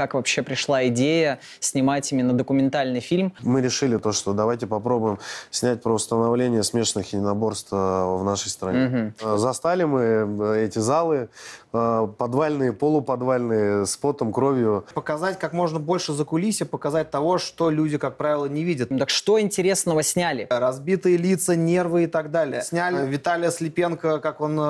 как вообще пришла идея снимать именно документальный фильм? Мы решили то, что давайте попробуем снять про установление смешанных единоборств э, в нашей стране. Угу. Застали мы э, эти залы, подвальные, полуподвальные, с потом, кровью. Показать как можно больше за кулиси, показать того, что люди, как правило, не видят. Так что интересного сняли? Разбитые лица, нервы и так далее. Сняли Виталия Слепенко, как он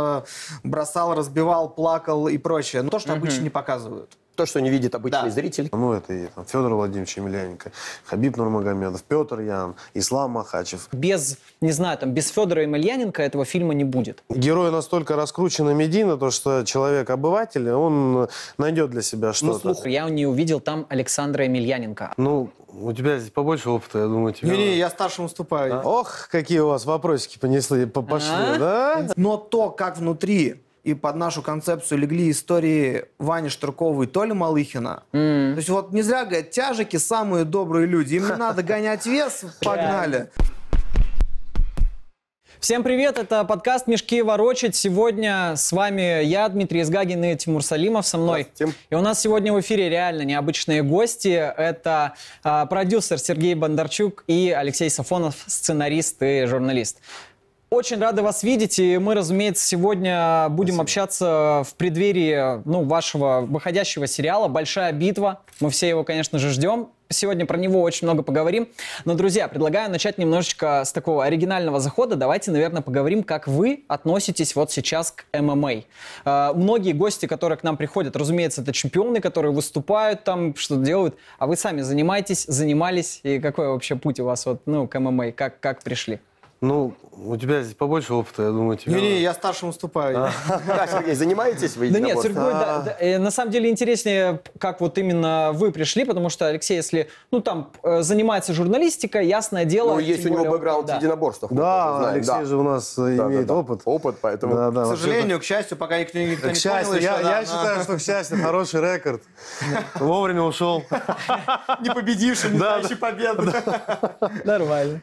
бросал, разбивал, плакал и прочее. Ну, то, что угу. обычно не показывают. То, что не видит обычный да. зритель. Ну, это и там, Федор Владимирович Емельяненко, Хабиб Нурмагомедов, Петр Ян, Ислам Махачев. Без, не знаю, там, без Федора Емельяненко этого фильма не будет. Герой настолько раскручен и медийно, то, что человек-обыватель, он найдет для себя ну, что-то. Ну, слух, я не увидел там Александра Емельяненко. Ну, у тебя здесь побольше опыта, я думаю, тебе... Не-не, я старшим уступаю. А? Ох, какие у вас вопросики понесли, пошли, а? да? Но то, как внутри и под нашу концепцию легли истории Вани Штыркова и Толи Малыхина. Mm. То есть вот не зря говорят, тяжики самые добрые люди. Им надо гонять вес, погнали. Всем привет, это подкаст «Мешки ворочать». Сегодня с вами я, Дмитрий Изгагин и Тимур Салимов со мной. И у нас сегодня в эфире реально необычные гости. Это э, продюсер Сергей Бондарчук и Алексей Сафонов, сценарист и журналист. Очень рады вас видеть, и мы, разумеется, сегодня будем Спасибо. общаться в преддверии ну, вашего выходящего сериала «Большая битва». Мы все его, конечно же, ждем. Сегодня про него очень много поговорим. Но, друзья, предлагаю начать немножечко с такого оригинального захода. Давайте, наверное, поговорим, как вы относитесь вот сейчас к ММА. Э, многие гости, которые к нам приходят, разумеется, это чемпионы, которые выступают там, что-то делают. А вы сами занимаетесь, занимались, и какой вообще путь у вас вот, ну, к ММА? Как, как пришли? Ну, у тебя здесь побольше опыта, я думаю, тебе... Не-не, я старшим уступаю. А. А, Сергей, занимаетесь вы Да нет, Сергей, а. э, на самом деле интереснее, как вот именно вы пришли, потому что Алексей, если, ну, там, э, занимается журналистика, ясное дело... Ну, есть у него бэкграунд в единоборствах. Да, Алексей же у нас э, имеет опыт. Опыт, поэтому... К сожалению, к счастью, пока никто не понял. К счастью, я считаю, что, к счастью, хороший рекорд. Вовремя ушел. Не победивший, не победу. Нормально.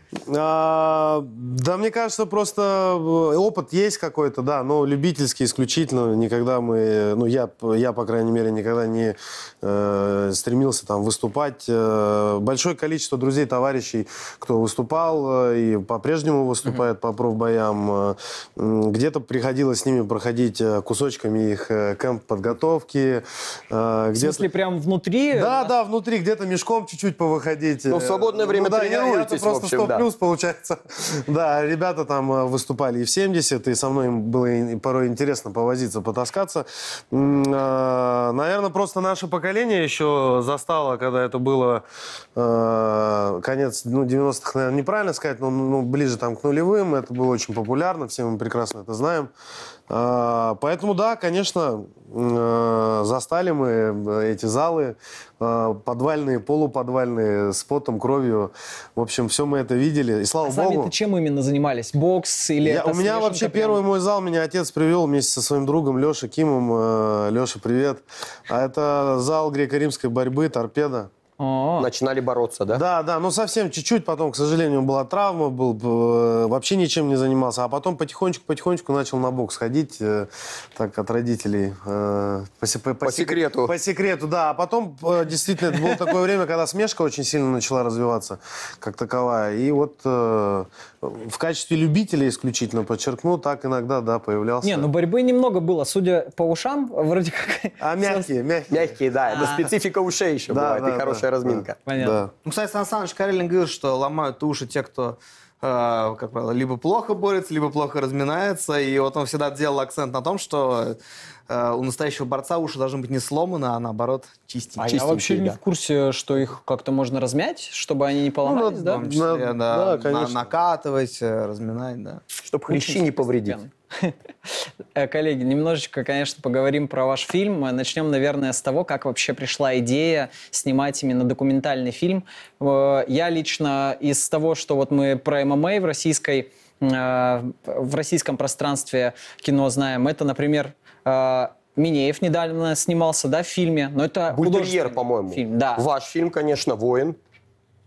Да, мне кажется, просто э, опыт есть какой-то, да, но любительский исключительно. Никогда мы, э, ну я, я по крайней мере, никогда не э, стремился там выступать. Э, большое количество друзей, товарищей, кто выступал и по-прежнему выступает mm-hmm. по профбоям. Где-то приходилось с ними проходить кусочками их кэмп подготовки. Где-то... В смысле, прям внутри? Да, да, да внутри, где-то мешком чуть-чуть повыходить. Но в свободное время ну, да, тренируетесь, я, я просто в общем, 100 да. плюс получается. Да, ребята там э, выступали и в 70, и со мной им было порой интересно повозиться, потаскаться. Э, наверное, просто наше поколение еще застало, когда это было э, конец ну, 90-х, наверное, неправильно сказать, но ну, ближе там к нулевым. Это было очень популярно, все мы прекрасно это знаем. А, поэтому, да, конечно, э, застали мы э, эти залы, э, подвальные, полуподвальные, с потом, кровью. В общем, все мы это видели. И слава а сами богу. чем именно занимались? Бокс или я, У меня вообще прям... первый мой зал меня отец привел вместе со своим другом Лешей Кимом. Леша, привет. А это зал греко-римской борьбы, торпеда о о начинали бороться, да? Да, да, но ну совсем чуть-чуть, потом, к сожалению, была травма, был, э, вообще ничем не занимался, а потом потихонечку-потихонечку начал на бокс ходить, э, так, от родителей. Э, по, по, по, по секрету. По секрету, да, а потом, э, действительно, это было такое время, когда смешка очень сильно начала развиваться, как таковая, и вот э, в качестве любителя исключительно, подчеркну, так иногда, да, появлялся. Не, ну борьбы немного было, судя по ушам, вроде как... А мягкие, мягкие. Мягкие, да, это а. специфика ушей еще бывает, и хорошая разминка. Понятно. Ну, кстати, Сан Саныч Карелин говорил, что ломают уши те, кто э, как правило, либо плохо борется, либо плохо разминается. И вот он всегда делал акцент на том, что Э, у настоящего борца уши должны быть не сломаны, а наоборот чистенькие. А я вообще да. не в курсе, что их как-то можно размять, чтобы они не ну, поломались, ну, да? В числе, на, да, да конечно. на, накатывать, э, разминать, да. Чтобы хрящи не повредить. Э, коллеги, немножечко, конечно, поговорим про ваш фильм. Начнем, наверное, с того, как вообще пришла идея снимать именно документальный фильм. Я лично из того, что вот мы про ММА в российской в российском пространстве кино знаем, это, например, а, Минеев недавно снимался, да, в фильме. Но это Бультерьер, по-моему. Фильм, да. Ваш фильм, конечно, «Воин».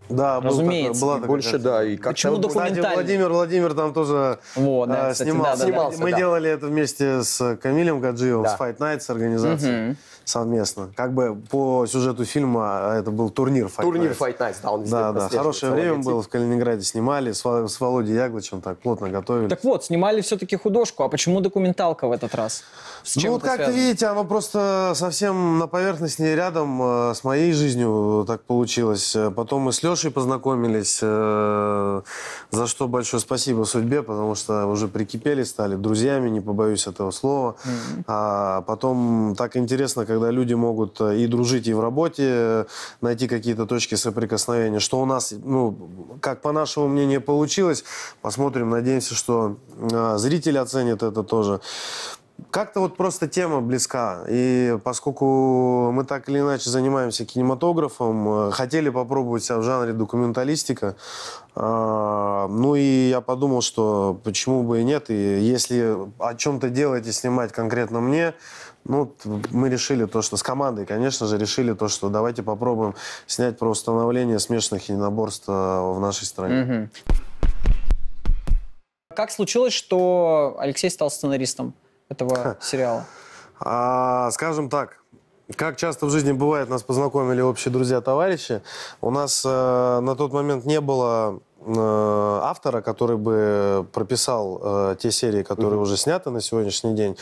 Да, разумеется. Такой, была больше, такая, да. И Почему документальный? Владимир, Владимир там тоже вот, да, э, кстати, снимался. Да, да, снимался. Мы да. делали это вместе с Камилем Гаджиевым, да. с Fight Nights организацией. Угу совместно. Как бы по сюжету фильма а, это был турнир Fight Турнир Night. Fight Night, да, он Да, да, хорошее время логотип. было, в Калининграде снимали, с, с Володей Яглычем так плотно готовили. Так вот, снимали все-таки художку, а почему документалка в этот раз? С ну вот как-то, видите, оно просто совсем на поверхности рядом э, с моей жизнью э, так получилось. Э, потом мы с Лешей познакомились, э, за что большое спасибо судьбе, потому что уже прикипели, стали друзьями, не побоюсь этого слова. Mm-hmm. А потом так интересно, как когда люди могут э, и дружить, и в работе э, найти какие-то точки соприкосновения. Что у нас, ну, как по нашему мнению, получилось, посмотрим, надеемся, что э, зрители оценят это тоже. Как-то вот просто тема близка. И поскольку мы так или иначе занимаемся кинематографом, хотели попробовать себя в жанре документалистика. Ну и я подумал, что почему бы и нет. И если о чем-то делаете, снимать конкретно мне, ну, мы решили то, что с командой, конечно же, решили то, что давайте попробуем снять про установление смешанных единоборств э, в нашей стране. Угу. Как случилось, что Алексей стал сценаристом этого сериала? А, скажем так, как часто в жизни бывает, нас познакомили общие друзья-товарищи. У нас э, на тот момент не было Э, автора, который бы прописал э, те серии, которые mm-hmm. уже сняты на сегодняшний день.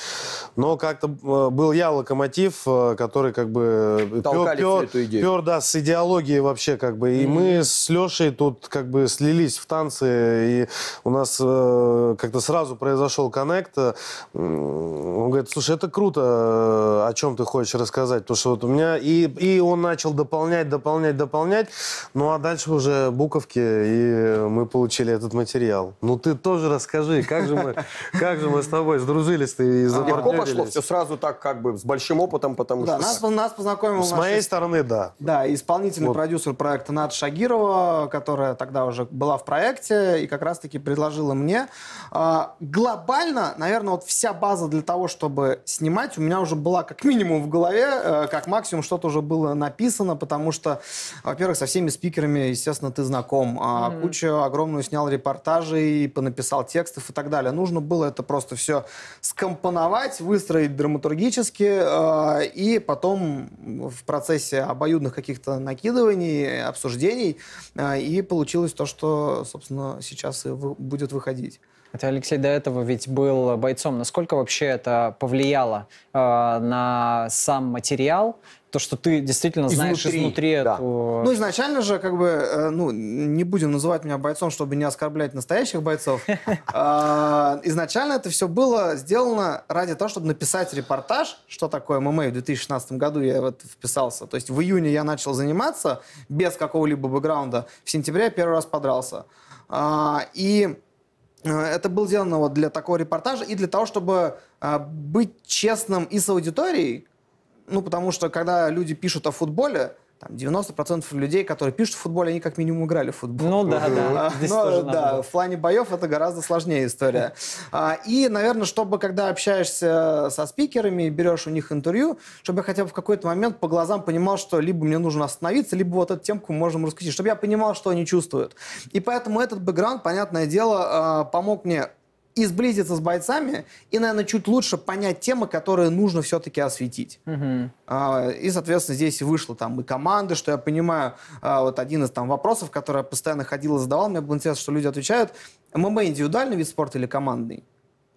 Но как-то э, был я локомотив, э, который как бы э, Толкали пер, да, с идеологией вообще как бы. И mm-hmm. мы с Лешей тут как бы слились в танцы, и у нас э, как-то сразу произошел коннект. Э, он говорит, слушай, это круто, о чем ты хочешь рассказать, потому что вот у меня... И, и он начал дополнять, дополнять, дополнять. Ну а дальше уже буковки и мы получили этот материал. Ну ты тоже расскажи, как же мы, как же мы с тобой сдружились ты и Легко а пошло все сразу так, как бы, с большим опытом, потому да, что... Нас, нас познакомил... С нашей... моей стороны, да. Да, исполнительный вот. продюсер проекта Над Шагирова, которая тогда уже была в проекте и как раз-таки предложила мне. А, глобально, наверное, вот вся база для того, чтобы снимать, у меня уже была как минимум в голове, э, как максимум что-то уже было написано, потому что, во-первых, со всеми спикерами, естественно, ты знаком. mm-hmm. Куча кучу огромную снял репортажи и понаписал текстов и так далее. Нужно было это просто все скомпоновать, выстроить драматургически, э, и потом в процессе обоюдных каких-то накидываний, обсуждений, э, и получилось то, что, собственно, сейчас и вы, будет выходить. Это Алексей до этого ведь был бойцом. Насколько вообще это повлияло э, на сам материал? То, что ты действительно знаешь изнутри, да. эту... Ну, изначально же, как бы, э, ну, не будем называть меня бойцом, чтобы не оскорблять настоящих бойцов. А, изначально это все было сделано ради того, чтобы написать репортаж, что такое ММА. В 2016 году я вот вписался. То есть в июне я начал заниматься без какого-либо бэкграунда. В сентябре я первый раз подрался. А, и Э, это было сделано вот для такого репортажа и для того, чтобы э, быть честным и с аудиторией, ну, потому что когда люди пишут о футболе, там, 90% людей, которые пишут в футболе, они как минимум играли в футбол. Ну да, да. Здесь Но, да, в плане боев это гораздо сложнее история. А, и, наверное, чтобы, когда общаешься со спикерами, берешь у них интервью, чтобы я хотя бы в какой-то момент по глазам понимал, что либо мне нужно остановиться, либо вот эту темку мы можем раскрутить, чтобы я понимал, что они чувствуют. И поэтому этот бэкграунд, понятное дело, а, помог мне и сблизиться с бойцами, и, наверное, чуть лучше понять темы, которые нужно все-таки осветить. Угу. и, соответственно, здесь вышло там и команды, что я понимаю, а, вот один из там вопросов, который я постоянно ходил и задавал, мне было интересно, что люди отвечают, ММА индивидуальный вид спорта или командный?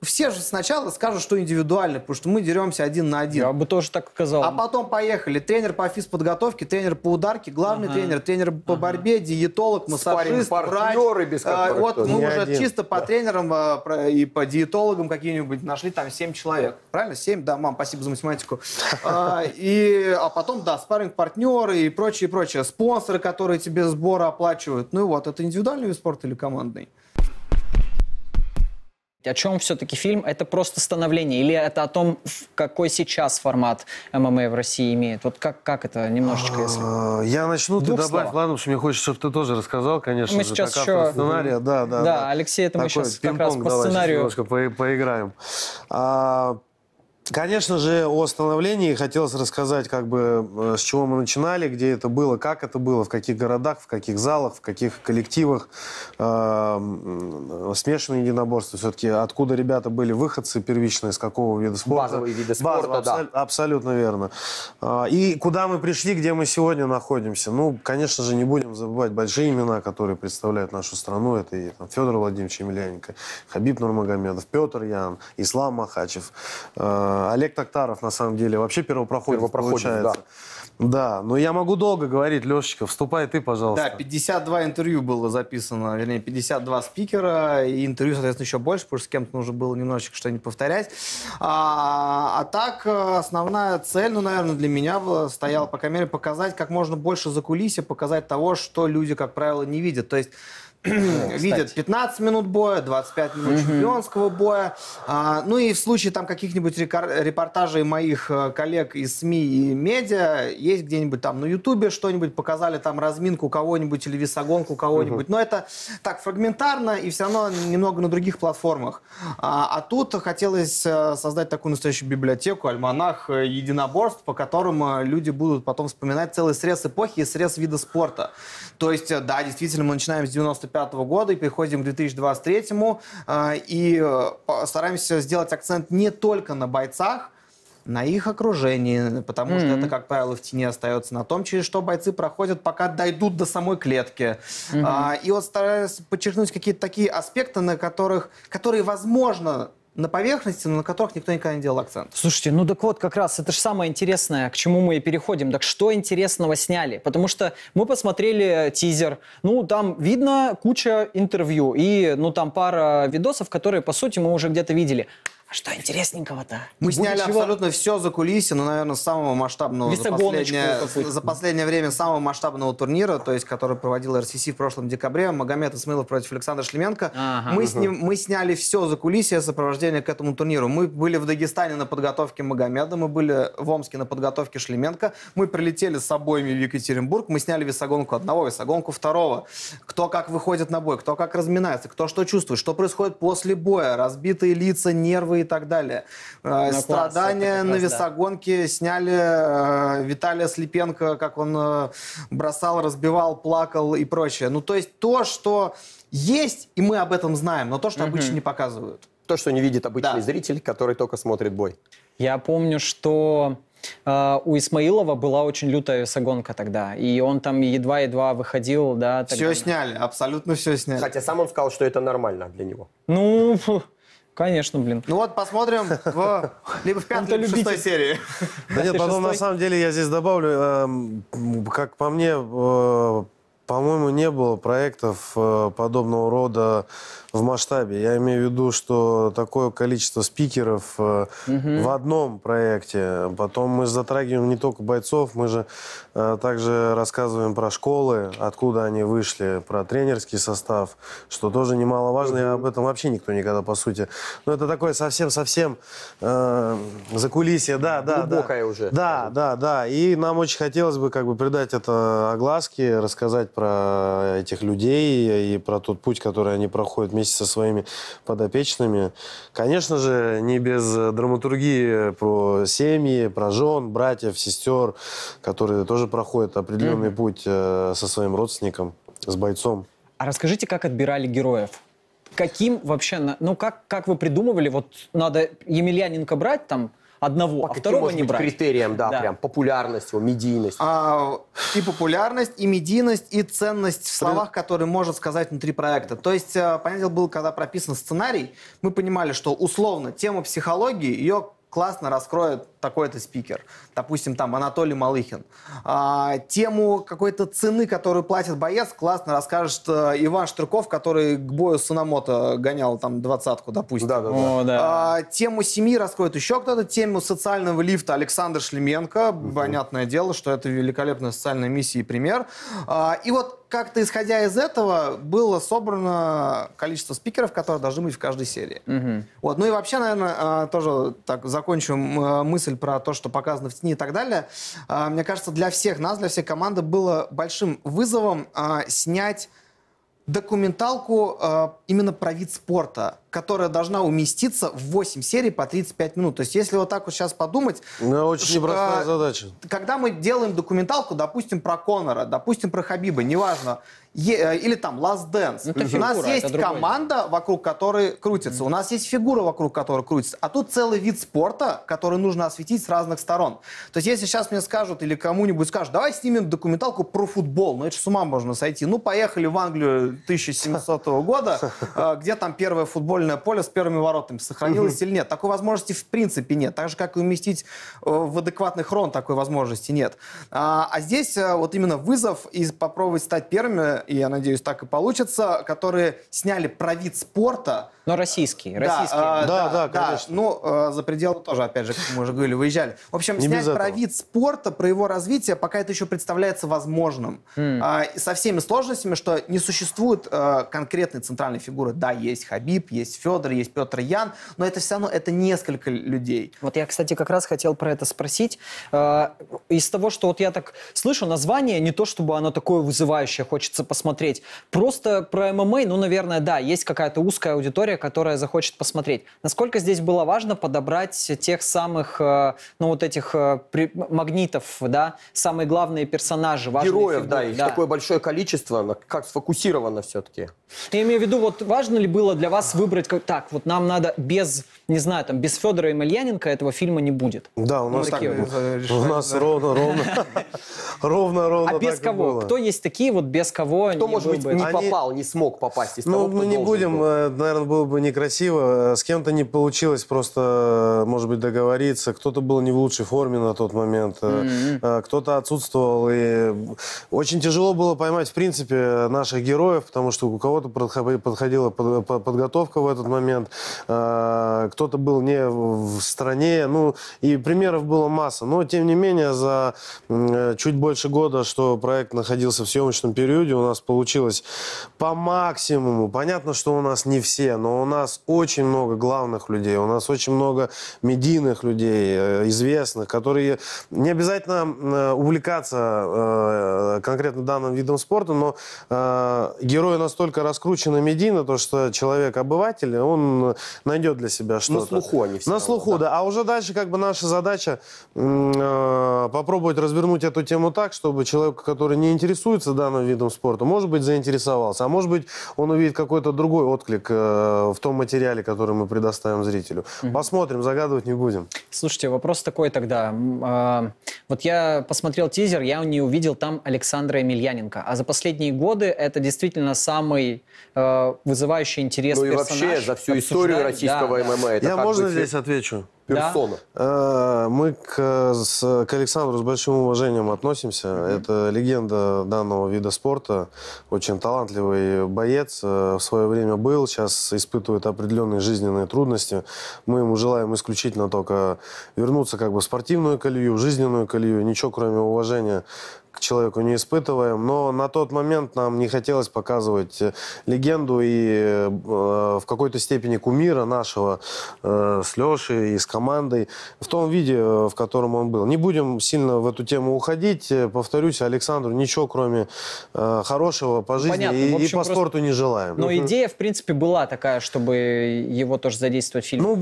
все же сначала скажут, что индивидуально, потому что мы деремся один на один. Я бы тоже так сказал. А потом поехали. Тренер по физподготовке, тренер по ударке, главный ага. тренер, тренер по ага. борьбе, диетолог, массажист, партнеры без а, Вот мы не уже один. чисто по да. тренерам а, и по диетологам какие-нибудь нашли там 7 человек. Правильно? 7? Да, мам, спасибо за математику. А, и, а потом, да, спарринг партнеры и прочее, прочее. Спонсоры, которые тебе сборы оплачивают. Ну и вот, это индивидуальный спорт или командный? О чем все-таки фильм? Это просто становление? Или это о том, какой сейчас формат ММА в России имеет? Вот как, как это немножечко, если... А, я начну, ты добавь, слова. ладно, что мне хочется, чтобы ты тоже рассказал, конечно мы же, сейчас так, еще... сценария. Да, да, да, да, Алексей, это Такой мы сейчас как раз по сценарию. Немножко поиграем. А, Конечно же, о становлении хотелось рассказать, как бы, э, с чего мы начинали, где это было, как это было, в каких городах, в каких залах, в каких коллективах, э, э смешанные единоборства, все-таки откуда ребята были выходцы первичные, с какого вида спорта. Базовые виды спорта, Базовые, да. Абсол- абсолютно верно. Э, и куда мы пришли, где мы сегодня находимся. Ну, конечно же, не будем забывать большие имена, которые представляют нашу страну. Это и там, Федор Владимирович Емельяненко, Хабиб Нурмагомедов, Петр Ян, Ислам Махачев, а, Олег Токтаров, на самом деле, вообще первопроходец, первопроходец получается. Да. да, но я могу долго говорить, Лешечка, вступай ты, пожалуйста. Да, 52 интервью было записано, вернее, 52 спикера, и интервью, соответственно, еще больше, потому что с кем-то нужно было немножечко что-нибудь повторять. А, а так, э, основная цель, ну, наверное, для меня стояла, по крайней мере, показать как можно больше за кулисье, показать того, что люди, как правило, не видят. То есть видят 15 минут боя, 25 минут чемпионского боя. А, ну и в случае там каких-нибудь репортажей моих э, коллег из СМИ и медиа, есть где-нибудь там на Ютубе что-нибудь, показали там разминку кого-нибудь или весогонку кого-нибудь. Но это так фрагментарно и все равно немного на других платформах. А, а тут хотелось э, создать такую настоящую библиотеку, альманах э, единоборств, по которым люди будут потом вспоминать целый срез эпохи и срез вида спорта. То есть, да, действительно, мы начинаем с 95 2025 года и переходим к 2023. А, и э, стараемся сделать акцент не только на бойцах, на их окружении, потому mm-hmm. что это, как правило, в тени остается, на том, через что бойцы проходят, пока дойдут до самой клетки. Mm-hmm. А, и вот стараюсь подчеркнуть какие-то такие аспекты, на которых, которые, возможно, на поверхности, но на которых никто никогда не делал акцент. Слушайте, ну так вот, как раз это же самое интересное, к чему мы и переходим. Так что интересного сняли? Потому что мы посмотрели тизер, ну там видно куча интервью и ну там пара видосов, которые, по сути, мы уже где-то видели. А что интересненького-то? Мы сняли Будущего... абсолютно все за кулисы, ну, наверное, самого масштабного за последнее, за последнее время самого масштабного турнира, то есть, который проводил РСС в прошлом декабре, Магомед Исмылов против Александра Шлеменко. Ага. Мы, угу. с ним, мы сняли все за кулисы, сопровождение к этому турниру. Мы были в Дагестане на подготовке Магомеда, мы были в Омске на подготовке Шлеменко, мы прилетели с обоими в Екатеринбург, мы сняли весогонку одного, весогонку второго. Кто как выходит на бой, кто как разминается, кто что чувствует, что происходит после боя, разбитые лица, нервы и так далее. Э, на Страдания на весогонке да. сняли э, Виталия Слепенко, как он э, бросал, разбивал, плакал и прочее. Ну, то есть то, что есть, и мы об этом знаем, но то, что угу. обычно не показывают. То, что не видит обычный да. зритель, который только смотрит бой. Я помню, что у Исмаилова была очень лютая весогонка тогда, и он там едва-едва выходил, да. Все сняли, абсолютно все сняли. Хотя сам он сказал, что это нормально для него. Ну, Конечно, блин. Ну вот посмотрим в... либо в пятой, либо в шестой серии. Да нет, потом на самом деле я здесь добавлю, эм, как по мне, э, по-моему, не было проектов э, подобного рода в масштабе. Я имею в виду, что такое количество спикеров угу. в одном проекте. Потом мы затрагиваем не только бойцов, мы же э, также рассказываем про школы, откуда они вышли, про тренерский состав, что тоже немаловажно. Угу. И об этом вообще никто никогда, по сути. Но это такое совсем-совсем э, закулисье. Да, да, Глубокое да. уже. Да, да, да. И нам очень хотелось бы как бы придать это огласке, рассказать про про этих людей и про тот путь, который они проходят вместе со своими подопечными. Конечно же, не без драматургии про семьи, про жен, братьев, сестер, которые тоже проходят определенный mm-hmm. путь э, со своим родственником, с бойцом. А расскажите, как отбирали героев? Каким вообще, ну как, как вы придумывали, вот надо Емельяненко брать там, одного, а по а второго не брать. критериям, да, да, прям популярность, медийность. А, и популярность, и медийность, и ценность в словах, которые может сказать внутри проекта. То есть, э, понятно был, когда прописан сценарий, мы понимали, что условно тема психологии, ее классно раскроет такой-то спикер, допустим, там Анатолий Малыхин. А, тему какой-то цены, которую платит боец, классно расскажет э, Иван Штырков, который к бою Сунамото гонял там двадцатку, допустим. Да, да, да. О, да. А, тему семьи раскроет еще кто-то, тему социального лифта Александр Шлеменко. Угу. Понятное дело, что это великолепная социальная миссия и пример. А, и вот как-то исходя из этого было собрано количество спикеров, которые должны быть в каждой серии. Угу. Вот. Ну и вообще, наверное, а, тоже так закончу а, мысль про то, что показано в тени и так далее. А, мне кажется, для всех нас, для всей команды было большим вызовом снять документалку именно про вид спорта которая должна уместиться в 8 серий по 35 минут. То есть, если вот так вот сейчас подумать... Ну, очень э, непростая задача. Когда мы делаем документалку, допустим, про Конора, допустим, про Хабиба, неважно, э, или там Last Dance, ну, у фигура, нас есть команда, вокруг которой крутится, mm-hmm. у нас есть фигура, вокруг которой крутится, а тут целый вид спорта, который нужно осветить с разных сторон. То есть, если сейчас мне скажут или кому-нибудь скажут, давай снимем документалку про футбол, ну это же с ума можно сойти. Ну, поехали в Англию 1700 года, э, где там первая футбольная футбольное поле с первыми воротами, сохранилось угу. или нет. Такой возможности в принципе нет. Так же, как и уместить э, в адекватный хрон, такой возможности нет. А, а здесь э, вот именно вызов и попробовать стать первыми, и я надеюсь, так и получится, которые сняли про вид спорта. Но российские, да, российские. Э, да, да, да, да конечно. Ну, за пределы тоже, опять же, как мы уже говорили, выезжали. В общем, Не снять про вид спорта, про его развитие, пока это еще представляется возможным. Mm. Со всеми сложностями, что не существует конкретной центральной фигуры. Да, есть Хабиб, есть есть Федор, есть Петр Ян, но это все равно это несколько людей. Вот я, кстати, как раз хотел про это спросить. Э, из того, что вот я так слышу, название не то, чтобы оно такое вызывающее, хочется посмотреть. Просто про ММА, ну, наверное, да, есть какая-то узкая аудитория, которая захочет посмотреть. Насколько здесь было важно подобрать тех самых, э, ну, вот этих э, магнитов, да, самые главные персонажи, важные Героев, фигуры, да, их да. такое большое количество, как сфокусировано все-таки. Я имею в виду, вот важно ли было для вас выбрать выбрать, так, вот нам надо без не знаю, там без Федора Емельяненко этого фильма не будет. Да, у нас ну, так, вот. Э, у нас ровно, ровно, ровно, ровно. А без кого? Кто есть такие вот без кого? Кто может быть не попал, не смог попасть из ну, того, Ну, не будем, э, наверное, было бы некрасиво. Э, с кем-то не получилось просто, может быть, договориться. Кто-то был не в лучшей форме на тот момент, кто-то отсутствовал. И очень тяжело было поймать, в принципе, наших героев, потому что у кого-то подходила подготовка в этот момент, кто кто-то был не в стране. Ну, и примеров было масса. Но, тем не менее, за э, чуть больше года, что проект находился в съемочном периоде, у нас получилось по максимуму. Понятно, что у нас не все, но у нас очень много главных людей, у нас очень много медийных людей, э, известных, которые не обязательно э, увлекаться конкретно данным видом спорта, но герои настолько раскручены медийно, то что человек-обыватель, он найдет для себя что что-то. На слуху они все. На слуху, да. да. А уже дальше как бы наша задача э, попробовать развернуть эту тему так, чтобы человек, который не интересуется данным видом спорта, может быть, заинтересовался, а может быть, он увидит какой-то другой отклик э, в том материале, который мы предоставим зрителю. Угу. Посмотрим, загадывать не будем. Слушайте, вопрос такой тогда. Э, вот я посмотрел тизер, я не увидел там Александра Емельяненко. А за последние годы это действительно самый э, вызывающий интерес ну, персонаж. Ну и вообще за всю историю российского да, ММА это Я можно бы... здесь отвечу? персона. Да. Э, мы к, с, к Александру с большим уважением относимся. Mm -hmm. Это легенда данного вида спорта. Очень талантливый боец. Э, в свое время был, сейчас испытывает определенные жизненные трудности. Мы ему желаем исключительно только вернуться как бы в спортивную колею, в жизненную колею. Ничего, кроме уважения к человеку не испытываем. Но на тот момент нам не хотелось показывать э, легенду и э, в какой-то степени кумира нашего э, с Лешей и с командой в том виде, э, в котором он был. Не будем сильно в эту тему уходить. Э, повторюсь, Александру ничего, кроме э, хорошего по жизни Понятно. и, общем, и по просто... спорту не желаем. Но идея, в принципе, была такая, чтобы его тоже задействовать в фильме. Ну,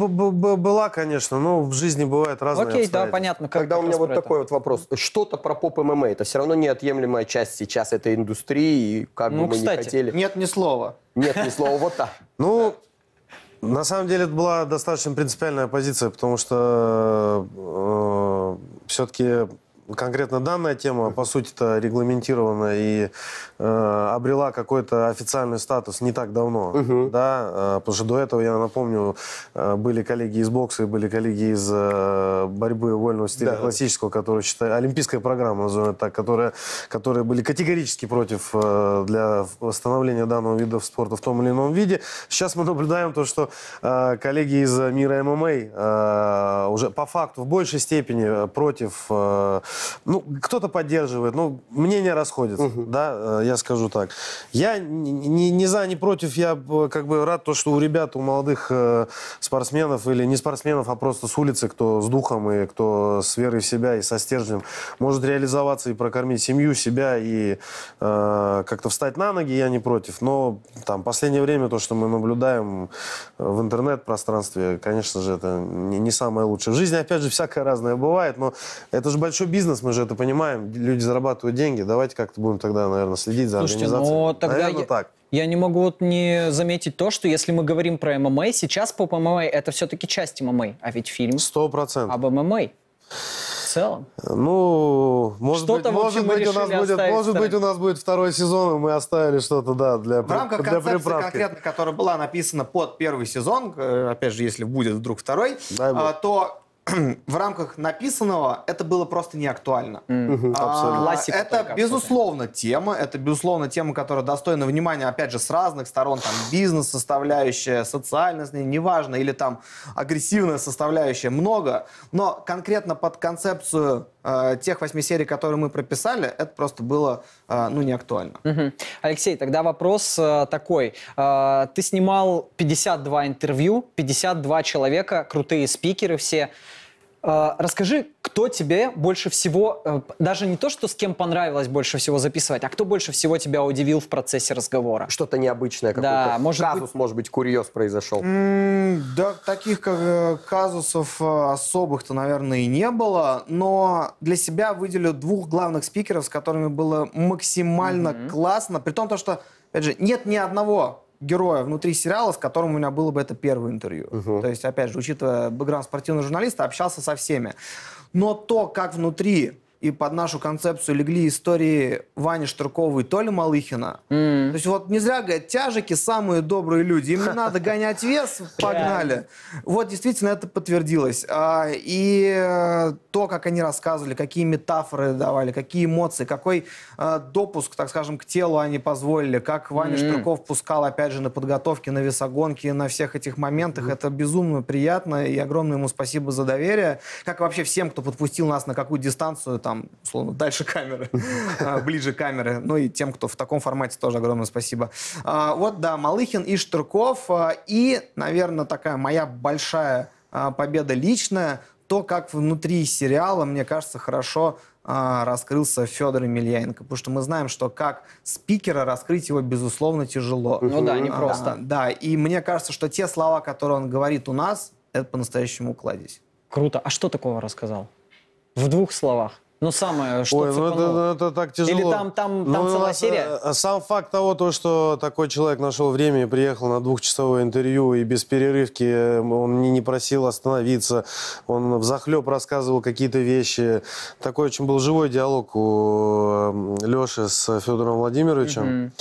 была, конечно, но в жизни бывает разные Окей, да, понятно. Как Тогда у меня вот такой вот вопрос. Что-то про поп-ММА, это все все равно неотъемлемая часть сейчас этой индустрии, и как ну, бы мы кстати, не хотели... нет ни слова. Нет ни слова, вот так. Ну, на самом деле это была достаточно принципиальная позиция, потому что э, все-таки конкретно данная тема, по сути-то, регламентирована и э, обрела какой-то официальный статус не так давно. Угу. Да? Э, потому что до этого, я напомню, э, были коллеги из бокса и были коллеги из э, борьбы вольного стиля да. классического, которые считают, олимпийская программа, назовем так, которые, которые были категорически против э, для восстановления данного вида спорта в том или ином виде. Сейчас мы наблюдаем то, что э, коллеги из э, мира ММА э, уже по факту в большей степени э, против э, ну, кто-то поддерживает, ну, мнения расходятся, угу. да, э, я скажу так. Я не, не за, не против, я э, как бы рад то, что у ребят, у молодых э, спортсменов или не спортсменов, а просто с улицы, кто с духом и кто с верой в себя и со стержнем, может реализоваться и прокормить семью, себя и э, как-то встать на ноги, я не против. Но там последнее время то, что мы наблюдаем в интернет-пространстве, конечно же, это не, не самое лучшее. В жизни, опять же, всякое разное бывает, но это же большой бизнес, бизнес, мы же это понимаем, люди зарабатывают деньги, давайте как-то будем тогда, наверное, следить за Слушайте, ну, организацией. Но тогда наверное, я... так. Я не могу вот не заметить то, что если мы говорим про ММА, сейчас по ММА это все-таки часть ММА, а ведь фильм... Сто процентов. Об ММА. В целом? Ну, может что-то, быть, может, быть у, нас будет, может быть, у нас будет второй сезон, и мы оставили что-то, да, для В рамках для концепции, приправки. конкретно, которая была написана под первый сезон, э, опять же, если будет вдруг второй, Дай а, то в рамках написанного это было просто не актуально. mm это безусловно тема, это безусловно тема, которая достойна внимания, опять же, с разных сторон, там бизнес составляющая, социальная, неважно, или там агрессивная составляющая, много. Но конкретно под концепцию э, тех восьми серий, которые мы прописали, это просто было, э, ну, не актуально. Алексей, тогда вопрос э, такой. ты снимал 52 интервью, 52 человека, крутые спикеры все. А, расскажи, кто тебе больше всего, э, даже не то, что с кем понравилось больше всего записывать, а кто больше всего тебя удивил в процессе разговора? Что-то необычное, какой-то да, может казус, быть... может быть, курьез произошел. да, таких как, э, казусов э, особых-то, наверное, и не было, но для себя выделю двух главных спикеров, с которыми было максимально классно, при том, то, что, опять же, нет ни одного героя внутри сериала, с которым у меня было бы это первое интервью. Угу. То есть, опять же, учитывая бэкграунд спортивного журналиста, общался со всеми. Но то, как внутри и под нашу концепцию легли истории Вани Штыркова и Толи Малыхина. Mm. То есть вот не зря говорят, тяжики самые добрые люди, им надо гонять вес, погнали. Вот действительно это подтвердилось. А, и э, то, как они рассказывали, какие метафоры давали, какие эмоции, какой э, допуск, так скажем, к телу они позволили, как Ваня mm. Штырков пускал, опять же, на подготовке, на весогонке, на всех этих моментах, mm. это безумно приятно, и огромное ему спасибо за доверие, как вообще всем, кто подпустил нас на какую дистанцию, там, условно, дальше камеры, а, ближе камеры. Ну и тем, кто в таком формате, тоже огромное спасибо. А, вот, да, Малыхин и Штырков. А, и, наверное, такая моя большая победа личная, то, как внутри сериала, мне кажется, хорошо раскрылся Федор Емельяненко. Потому что мы знаем, что как спикера раскрыть его, безусловно, тяжело. Ну да, не просто. Да, да, и мне кажется, что те слова, которые он говорит у нас, это по-настоящему кладезь. Круто. А что такого рассказал? В двух словах. Ну, самое, что Ой, ну, цепануло. ну это, это так тяжело. Или там, там, ну, там целая э, серия? Э, сам факт того, то, что такой человек нашел время и приехал на двухчасовое интервью, и без перерывки э, он не, не просил остановиться, он в захлеб рассказывал какие-то вещи. Такой очень был живой диалог у Леши с Федором Владимировичем.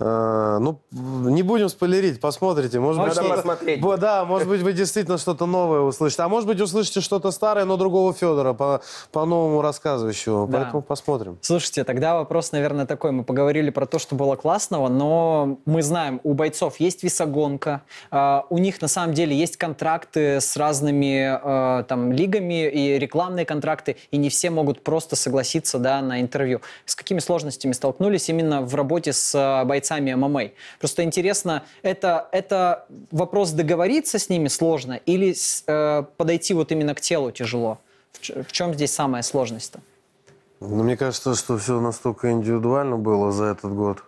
ну, не будем спойлерить, посмотрите. Может Надо быть, посмотреть. Да, может быть, вы действительно что-то новое услышите. А может быть, услышите что-то старое, но другого Федора по, по новому рассказу рассказывающего, да. поэтому посмотрим. Слушайте, тогда вопрос, наверное, такой. Мы поговорили про то, что было классного, но мы знаем, у бойцов есть весогонка, а, у них на самом деле есть контракты с разными а, там лигами и рекламные контракты, и не все могут просто согласиться да, на интервью. С какими сложностями столкнулись именно в работе с а, бойцами ММА? Просто интересно, это, это вопрос договориться с ними сложно или э, подойти вот именно к телу тяжело? В, чем здесь самая сложность-то? Ну, мне кажется, что все настолько индивидуально было за этот год.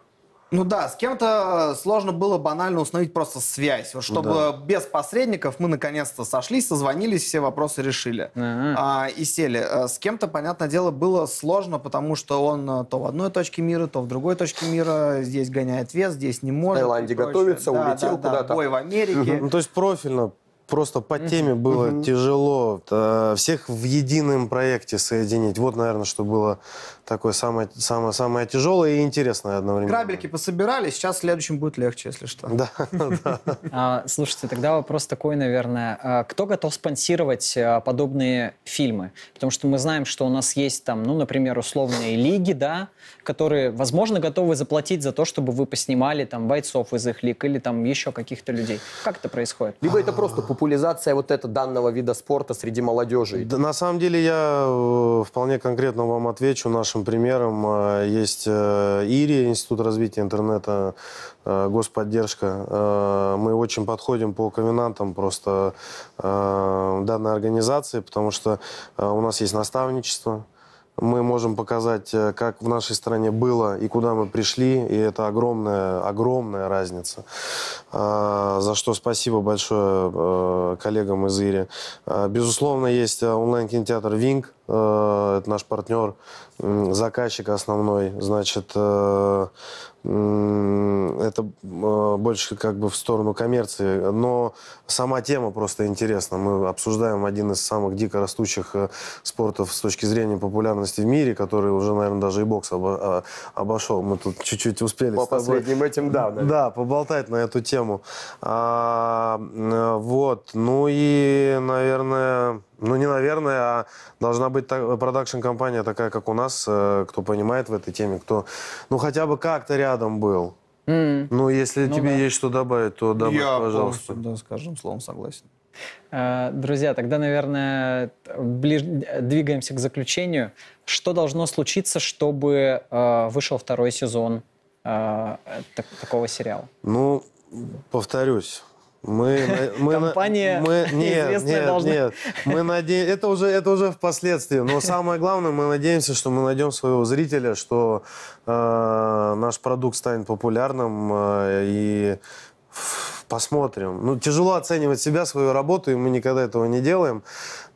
Ну да, с кем-то э, сложно было банально установить просто связь. Вот чтобы да. без посредников мы наконец-то сошлись, созвонились, все вопросы решили а, и сели. Э, с кем-то, понятное дело, было сложно, потому что он э, то в одной точке мира, то в другой точке мира. Здесь гоняет вес, здесь не может. В Таиланде готовится, да, улетел да, да, куда-то. Бой в Америке. Ну, то есть профильно просто по теме было тяжело э, всех в едином проекте соединить. Вот, наверное, что было такое самое, самое, самое тяжелое и интересное одновременно. Крабельки пособирали, сейчас следующим будет легче, если что. Да, а, Слушайте, тогда вопрос такой, наверное. А кто готов спонсировать а, подобные фильмы? Потому что мы знаем, что у нас есть там, ну, например, условные лиги, да, которые, возможно, готовы заплатить за то, чтобы вы поснимали там бойцов из их лиг или там еще каких-то людей. Как это происходит? Либо это просто популяризация вот этого данного вида спорта среди молодежи. на самом деле я э, вполне конкретно вам отвечу. Наш хорошим примером э, есть э, ИРИ, Институт развития интернета, э, господдержка. Мы очень подходим по ковенантам просто данной организации, потому что у нас есть наставничество, мы можем показать, как в нашей стране было и куда мы пришли, и это огромная, огромная разница. За что спасибо большое коллегам из Ири. Безусловно, есть онлайн-кинотеатр «Винг», Э, это наш партнер, заказчик основной, значит, э, это э, больше как бы в сторону коммерции, но сама тема просто интересна. Мы обсуждаем один из самых дико растущих спортов с точки зрения популярности в мире, который уже, наверное, даже и бокс а, обошел. Мы тут чуть-чуть успели По последним этим, да. Наверное. Да, поболтать на эту тему. А, вот, ну и, наверное, ну, не наверное, а должна быть так, продакшн-компания такая, как у нас, э, кто понимает в этой теме, кто, ну, хотя бы как-то рядом был. Mm. Ну, если ну, тебе да. есть что добавить, то добавь, Я пожалуйста. Да, скажем словом согласен. Э, друзья, тогда, наверное, ближ... двигаемся к заключению. Что должно случиться, чтобы э, вышел второй сезон э, э так такого сериала? Ну, повторюсь, мы, мы, Компания мы, нет, нет, должна... нет. Мы наде... это, уже, это уже впоследствии. Но самое главное, мы надеемся, что мы найдем своего зрителя, что э, наш продукт станет популярным э, и посмотрим. Ну, тяжело оценивать себя, свою работу, и мы никогда этого не делаем.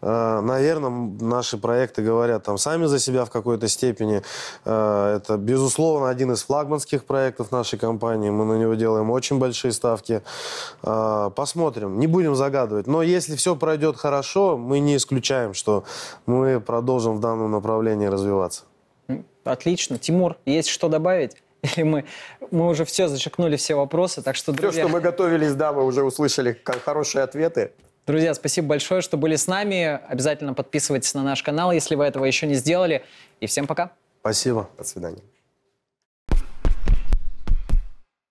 Э, Наверное, наши проекты говорят там сами за себя в какой-то степени. Э, это, безусловно, один из флагманских проектов нашей компании. Мы на него делаем очень большие ставки. Э, посмотрим. Не будем загадывать. Но если все пройдет хорошо, мы не исключаем, что мы продолжим в данном направлении развиваться. Отлично. Тимур, есть что добавить? Или мы, мы уже все зачеркнули все вопросы, так что, друзья... Все, что мы готовились, да, вы уже услышали хорошие ответы. Друзья, спасибо большое, что были с нами. Обязательно подписывайтесь на наш канал, если вы этого еще не сделали. И всем пока. Спасибо. До свидания.